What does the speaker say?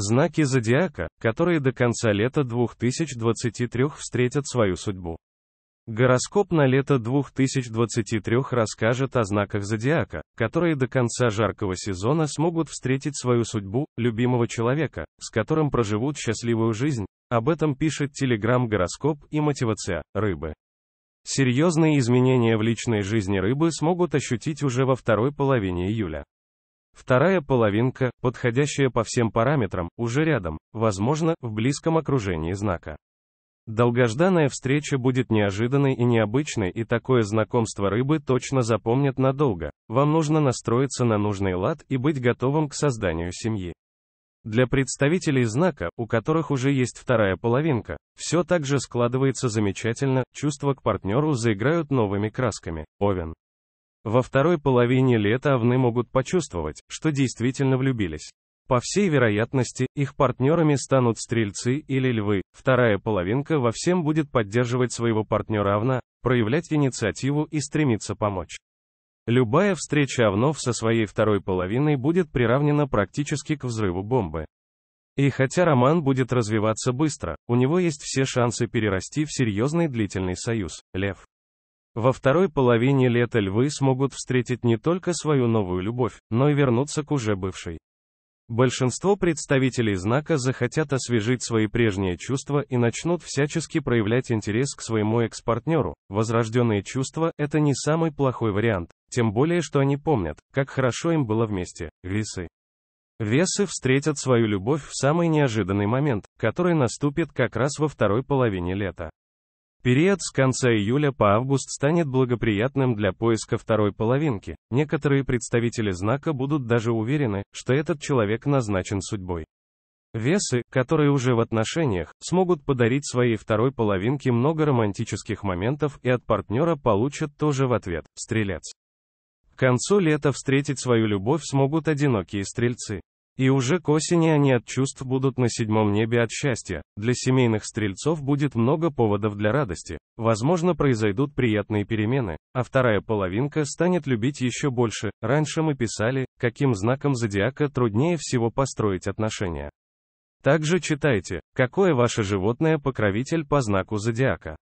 Знаки зодиака, которые до конца лета 2023 встретят свою судьбу. Гороскоп на лето 2023 расскажет о знаках зодиака, которые до конца жаркого сезона смогут встретить свою судьбу, любимого человека, с которым проживут счастливую жизнь. Об этом пишет Телеграм Гороскоп и Мотивация, Рыбы. Серьезные изменения в личной жизни рыбы смогут ощутить уже во второй половине июля. Вторая половинка, подходящая по всем параметрам, уже рядом, возможно, в близком окружении знака. Долгожданная встреча будет неожиданной и необычной, и такое знакомство рыбы точно запомнят надолго. Вам нужно настроиться на нужный лад и быть готовым к созданию семьи. Для представителей знака, у которых уже есть вторая половинка, все также складывается замечательно, чувства к партнеру заиграют новыми красками. Овен. Во второй половине лета овны могут почувствовать, что действительно влюбились. По всей вероятности, их партнерами станут стрельцы или львы. Вторая половинка во всем будет поддерживать своего партнера овна, проявлять инициативу и стремиться помочь. Любая встреча овнов со своей второй половиной будет приравнена практически к взрыву бомбы. И хотя роман будет развиваться быстро, у него есть все шансы перерасти в серьезный длительный союз. Лев. Во второй половине лета львы смогут встретить не только свою новую любовь, но и вернуться к уже бывшей. Большинство представителей знака захотят освежить свои прежние чувства и начнут всячески проявлять интерес к своему экс-партнеру. Возрожденные чувства – это не самый плохой вариант, тем более, что они помнят, как хорошо им было вместе, весы. Весы встретят свою любовь в самый неожиданный момент, который наступит как раз во второй половине лета. Период с конца июля по август станет благоприятным для поиска второй половинки. Некоторые представители знака будут даже уверены, что этот человек назначен судьбой. Весы, которые уже в отношениях, смогут подарить своей второй половинке много романтических моментов и от партнера получат тоже в ответ, стрелец. К концу лета встретить свою любовь смогут одинокие стрельцы. И уже к осени они от чувств будут на седьмом небе от счастья. Для семейных стрельцов будет много поводов для радости. Возможно, произойдут приятные перемены, а вторая половинка станет любить еще больше. Раньше мы писали, каким знаком зодиака труднее всего построить отношения. Также читайте, какое ваше животное покровитель по знаку зодиака.